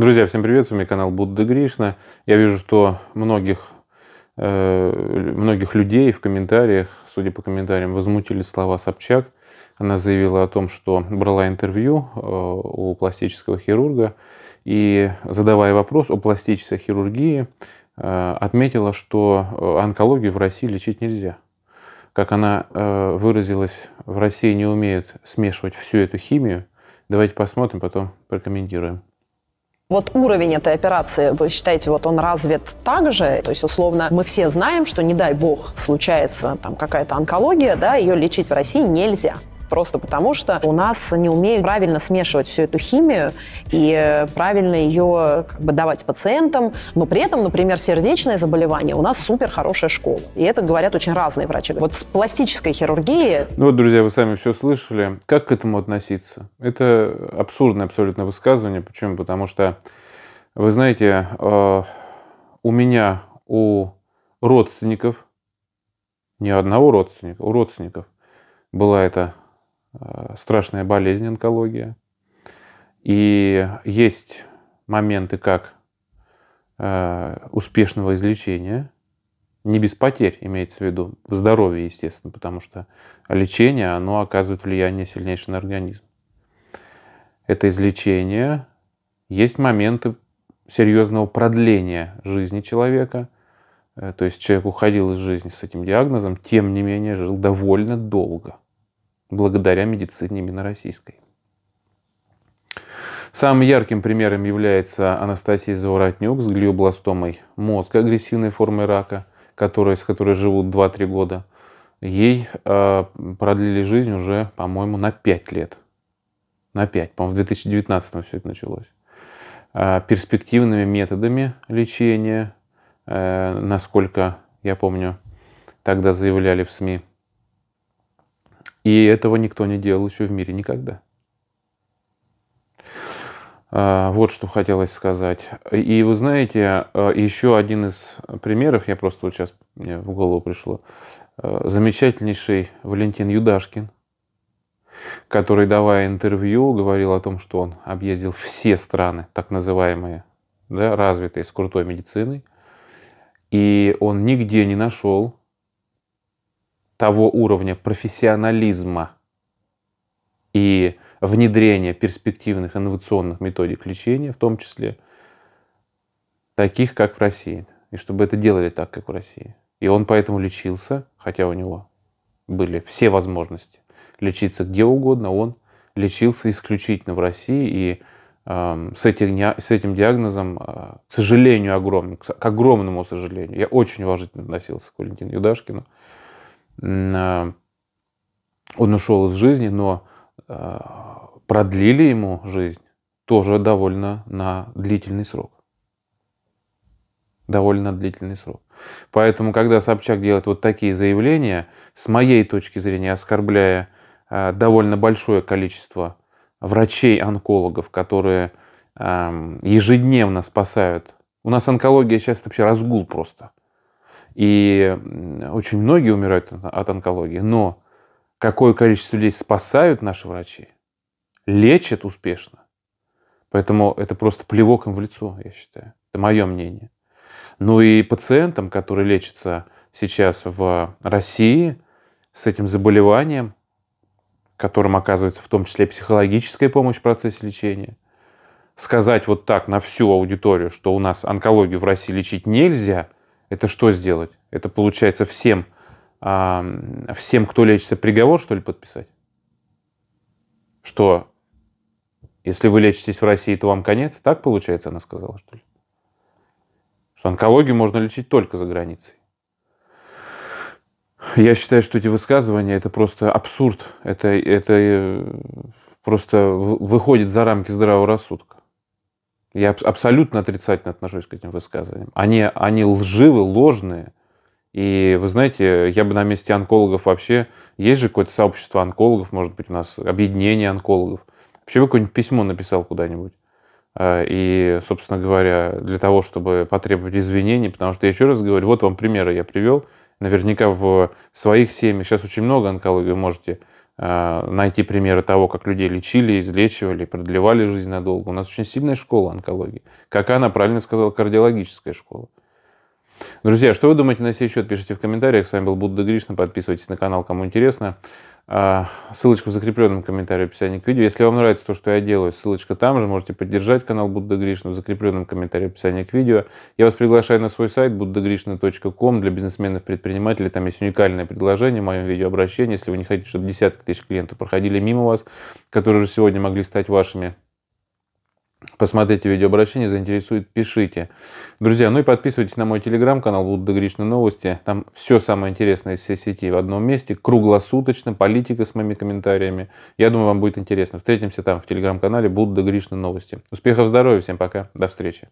Друзья, всем привет, с вами канал Будда Гришна. Я вижу, что многих, э, многих людей в комментариях, судя по комментариям, возмутили слова Собчак. Она заявила о том, что брала интервью э, у пластического хирурга и, задавая вопрос о пластической хирургии, э, отметила, что э, онкологию в России лечить нельзя. Как она э, выразилась, в России не умеют смешивать всю эту химию. Давайте посмотрим, потом прокомментируем. Вот уровень этой операции, вы считаете, вот он развит так же? То есть, условно, мы все знаем, что, не дай бог, случается там какая-то онкология, да, ее лечить в России нельзя. Просто потому что у нас не умеют правильно смешивать всю эту химию и э, правильно ее как бы, давать пациентам. Но при этом, например, сердечное заболевание у нас супер хорошая школа. И это говорят очень разные врачи. Вот с пластической хирургией... Ну вот, друзья, вы сами все слышали. Как к этому относиться? Это абсурдное абсолютно высказывание. Почему? Потому что, вы знаете, э, у меня, у родственников, ни одного родственника, у родственников была эта Э, страшная болезнь онкология. И есть моменты как э, успешного излечения, не без потерь имеется в виду, в здоровье, естественно, потому что лечение, оно оказывает влияние сильнейшее на организм. Это излечение. Есть моменты серьезного продления жизни человека. Э, то есть человек уходил из жизни с этим диагнозом, тем не менее жил довольно долго благодаря медицине именно российской. Самым ярким примером является Анастасия Заворотнюк с глиобластомой мозга, агрессивной формой рака, которая, с которой живут 2-3 года. Ей э, продлили жизнь уже, по-моему, на 5 лет. На 5, по-моему, в 2019 все это началось. Э, перспективными методами лечения, э, насколько я помню, тогда заявляли в СМИ – и этого никто не делал еще в мире никогда. А, вот что хотелось сказать. И вы знаете, а, еще один из примеров, я просто вот сейчас мне в голову пришло, а, замечательнейший Валентин Юдашкин, который, давая интервью, говорил о том, что он объездил все страны, так называемые, да, развитые, с крутой медициной, и он нигде не нашел того уровня профессионализма и внедрения перспективных инновационных методик лечения, в том числе таких, как в России. И чтобы это делали так, как в России. И он поэтому лечился, хотя у него были все возможности лечиться где угодно, он лечился исключительно в России и э, с, этих, с этим диагнозом, э, к сожалению, огромным, к, огромному сожалению, я очень уважительно относился к Валентину Юдашкину, а, он ушел из жизни, но а, продлили ему жизнь тоже довольно на длительный срок. Довольно длительный срок. Поэтому, когда Собчак делает вот такие заявления, с моей точки зрения, оскорбляя а, довольно большое количество врачей-онкологов, которые ежедневно спасают. У нас онкология сейчас вообще разгул просто. И очень многие умирают от онкологии. Но какое количество людей спасают наши врачи, лечат успешно. Поэтому это просто плевок им в лицо, я считаю. Это мое мнение. Ну и пациентам, которые лечатся сейчас в России с этим заболеванием, которым оказывается в том числе психологическая помощь в процессе лечения, сказать вот так на всю аудиторию, что у нас онкологию в России лечить нельзя – это что сделать? Это получается всем, а, всем, кто лечится, приговор, что ли, подписать? Что если вы лечитесь в России, то вам конец? Так получается, она сказала, что ли? Что онкологию можно лечить только за границей. Я считаю, что эти высказывания это просто абсурд. Это, это э, просто выходит за рамки здравого рассудка. Я абсолютно отрицательно отношусь к этим высказываниям. Они, они лживы, ложные. И вы знаете, я бы на месте онкологов вообще... Есть же какое-то сообщество онкологов, может быть, у нас объединение онкологов. Вообще бы какое-нибудь письмо написал куда-нибудь. А, и, собственно говоря, для того, чтобы потребовать извинений, потому что, я еще раз говорю, вот вам примеры я привел. Наверняка в своих семьях, сейчас очень много онкологии, можете Э, найти примеры того, как людей лечили, излечивали, продлевали жизнь надолго. У нас очень сильная школа онкологии. Как она правильно сказала, кардиологическая школа. Друзья, что вы думаете на сей счет? Пишите в комментариях. С вами был Будда Гришна. Подписывайтесь на канал, кому интересно. А, ссылочка в закрепленном комментарии в описании к видео. Если вам нравится то, что я делаю, ссылочка там же. Можете поддержать канал Будда Гришна в закрепленном комментарии в описании к видео. Я вас приглашаю на свой сайт buddhagrishna.com для бизнесменов, предпринимателей. Там есть уникальное предложение в моем видеообращении. Если вы не хотите, чтобы десятки тысяч клиентов проходили мимо вас, которые уже сегодня могли стать вашими Посмотрите видеообращение, заинтересует, пишите. Друзья, ну и подписывайтесь на мой телеграм-канал «Будда Гришны Новости». Там все самое интересное из всей сети в одном месте, круглосуточно, политика с моими комментариями. Я думаю, вам будет интересно. Встретимся там, в телеграм-канале «Будда Гришны Новости». Успехов, здоровья, всем пока, до встречи.